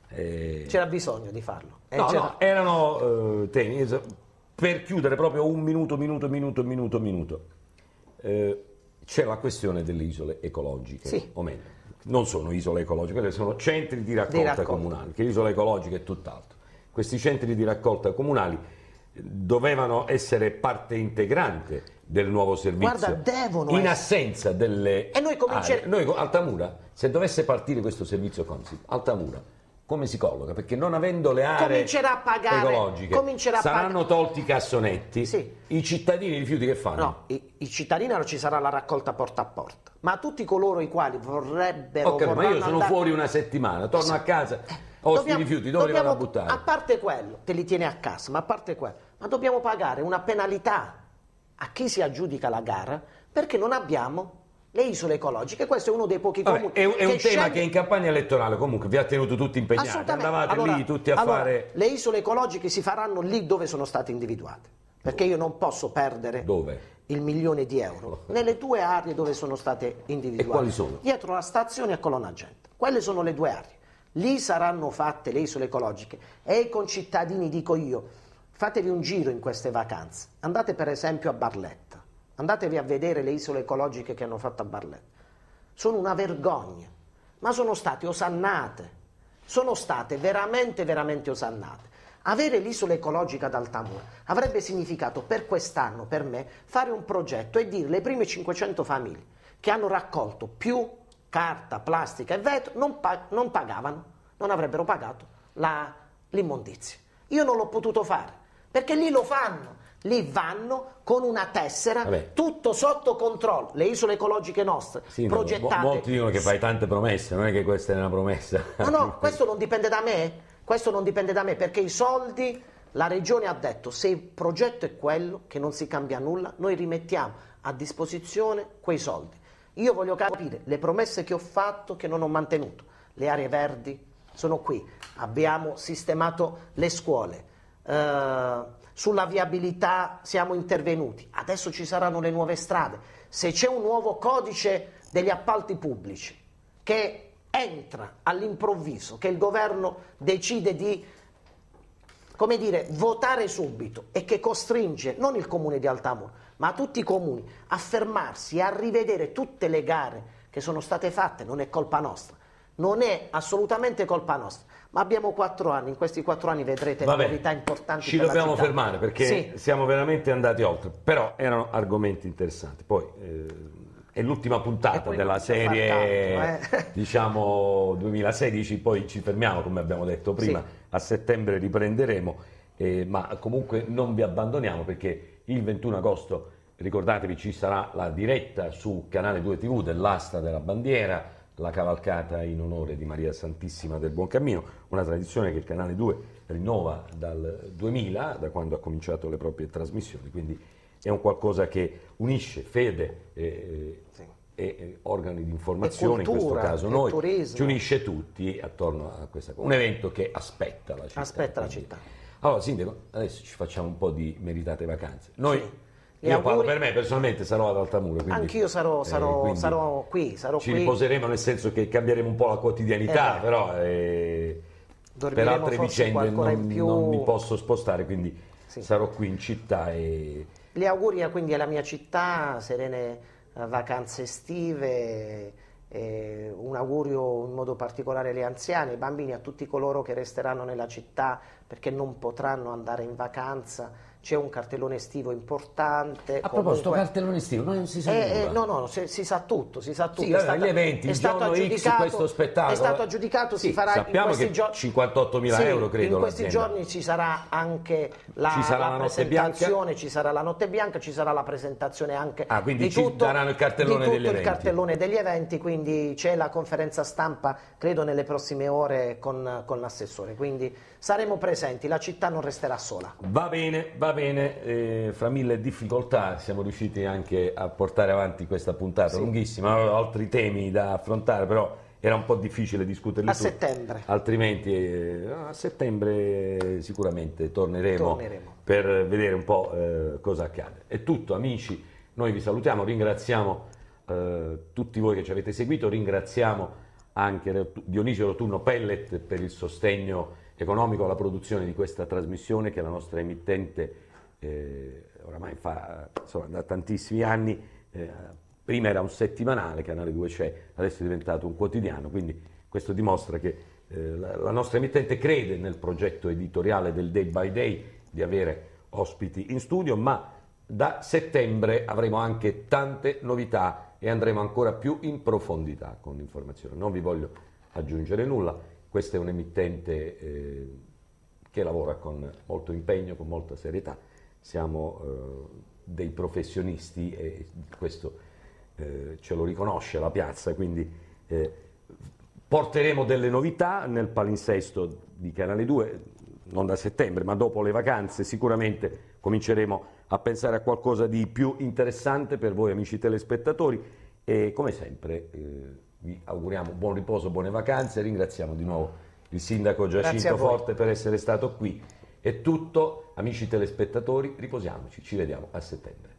S1: Eh...
S2: C'era bisogno di farlo. Eh, no, no,
S1: erano eh, temi, per chiudere proprio un minuto, minuto, minuto, minuto, minuto. Eh, c'è la questione delle isole ecologiche, sì. o meglio, non sono isole ecologiche, sono centri di raccolta, di raccolta. comunali, che l'isola ecologica è tutt'altro. Questi centri di raccolta comunali dovevano essere parte integrante del nuovo servizio. Guarda, devono In assenza delle E noi cominciamo... Noi, Altamura, se dovesse partire questo servizio Consip, Altamura, come si colloca? Perché non avendo le aree comincerà
S2: a pagare, ecologiche, comincerà a saranno
S1: tolti i cassonetti, sì. i cittadini rifiuti che fanno? No, i, i cittadini non ci sarà la raccolta
S2: porta a porta, ma tutti coloro i quali vorrebbero... Ok, ma io sono andare... fuori
S1: una settimana, torno sì. a casa eh. O dobbiamo, rifiuti, dove dobbiamo, li vanno a buttare? A
S2: parte quello, te li tiene a casa, ma a parte quello, ma dobbiamo pagare una penalità a chi si aggiudica la gara perché non abbiamo le isole ecologiche, questo è uno dei pochi Vabbè, comuni. è, è un scende... tema che
S1: in campagna elettorale comunque vi ha tenuto tutti impegnati, andavate allora, lì tutti a allora, fare...
S2: Le isole ecologiche si faranno lì dove sono state individuate, perché io non posso perdere dove? il milione di euro, (laughs) nelle due aree dove sono state individuate. E quali sono? Dietro la stazione a Colonna Gente, quelle sono le due aree. Lì saranno fatte le isole ecologiche e ai concittadini dico io, fatevi un giro in queste vacanze, andate per esempio a Barletta, andatevi a vedere le isole ecologiche che hanno fatto a Barletta. Sono una vergogna, ma sono state osannate, sono state veramente, veramente osannate. Avere l'isola ecologica ad Altamura avrebbe significato per quest'anno, per me, fare un progetto e dire le prime 500 famiglie che hanno raccolto più carta, plastica e vetro, non, pag non pagavano, non avrebbero pagato l'immondizia. Io non l'ho potuto fare, perché lì lo fanno, lì vanno con una tessera, Vabbè. tutto sotto controllo. Le isole ecologiche nostre, sì, progettate... No, molti dicono che fai
S1: tante promesse, non è che questa è una promessa. No, no,
S2: (laughs) questo non dipende da me, questo non dipende da me, perché i soldi... La regione ha detto se il progetto è quello, che non si cambia nulla, noi rimettiamo a disposizione quei soldi. Io voglio capire le promesse che ho fatto che non ho mantenuto. Le aree verdi sono qui, abbiamo sistemato le scuole, eh, sulla viabilità siamo intervenuti, adesso ci saranno le nuove strade. Se c'è un nuovo codice degli appalti pubblici che entra all'improvviso, che il governo decide di come dire, votare subito e che costringe non il comune di Altamura, ma a tutti i comuni a fermarsi e a rivedere tutte le gare che sono state fatte, non è colpa nostra. Non è assolutamente colpa nostra, ma abbiamo quattro anni, in questi quattro anni vedrete Vabbè, novità importanti. Ci dobbiamo fermare perché sì.
S1: siamo veramente andati oltre, però erano argomenti interessanti. Poi, eh è l'ultima puntata della serie tanto, eh? (laughs) diciamo 2016 poi ci fermiamo come abbiamo detto prima sì. a settembre riprenderemo eh, ma comunque non vi abbandoniamo perché il 21 agosto, ricordatevi, ci sarà la diretta su Canale 2 TV dell'asta della bandiera, la cavalcata in onore di Maria Santissima del Buon Cammino, una tradizione che il Canale 2 rinnova dal 2000, da quando ha cominciato le proprie trasmissioni, quindi è un qualcosa che unisce fede eh, e, sì. e, organi di informazione, cultura, in questo caso noi, turismo. ci unisce tutti attorno a questa cosa. Un evento che aspetta la città. Aspetta la città. Allora, Sindaco, adesso ci facciamo un po' di meritate vacanze. Noi, sì. io parlo per me, personalmente sarò ad Altamura. Quindi, Anch'io sarò, eh, sarò, eh, sarò
S2: qui, sarò Ci qui. riposeremo
S1: nel senso che cambieremo un po' la quotidianità, eh, però eh, per altre vicende non, più... non, mi posso spostare, quindi sì. sarò qui in città. E...
S2: Gli auguri eh, quindi alla mia città, serene eh, vacanze estive eh, un augurio in modo particolare agli anziani, ai bambini, a tutti coloro che resteranno nella città perché non potranno andare in vacanza c'è un cartellone estivo importante. A comunque... proposito, cartellone
S1: estivo, non si sa eh, nulla. Eh, no,
S2: no, si, si, sa tutto, si sa tutto. Sì, è, stata, eventi, è stato aggiudicato, È stato aggiudicato, sì, si farà sappiamo in questi giorni...
S1: 58.000 sì, euro, credo, In questi giorni
S2: ci sarà anche la, ci sarà la, la presentazione, ci sarà la notte bianca, ci sarà la presentazione anche
S1: ah, quindi di tutto, daranno il cartellone degli eventi. il
S2: cartellone degli eventi, quindi c'è la conferenza stampa, credo, nelle prossime ore con, con l'assessore, quindi saremo presenti, la città non resterà sola.
S1: Va bene, va bene, eh, fra mille difficoltà siamo riusciti anche a portare avanti questa puntata sì. lunghissima, altri temi da affrontare però era un po' difficile discuterli a tutti. settembre altrimenti eh, a settembre sicuramente torneremo, torneremo, per vedere un po' eh, cosa accade è tutto amici noi vi salutiamo ringraziamo eh, tutti voi che ci avete seguito ringraziamo anche Dionisio Rotunno Pellet per il sostegno economico alla produzione di questa trasmissione che la nostra emittente eh, oramai fa insomma, da tantissimi anni, eh, prima era un settimanale, Canale 2 c'è, adesso è diventato un quotidiano, quindi questo dimostra che eh, la, la, nostra emittente crede nel progetto editoriale del Day by Day di avere ospiti in studio, ma da settembre avremo anche tante novità e andremo ancora più in profondità con l'informazione. Non vi voglio aggiungere nulla questa è un'emittente eh, che lavora con molto impegno, con molta serietà. Siamo eh, dei professionisti e questo eh, ce lo riconosce la piazza, quindi eh, porteremo delle novità nel palinsesto di Canale 2, non da settembre, ma dopo le vacanze sicuramente cominceremo a pensare a qualcosa di più interessante per voi amici telespettatori e come sempre eh, vi auguriamo buon riposo, buone vacanze, ringraziamo di nuovo il sindaco Giacinto Forte per essere stato qui. È tutto, amici telespettatori, riposiamoci, ci vediamo a settembre.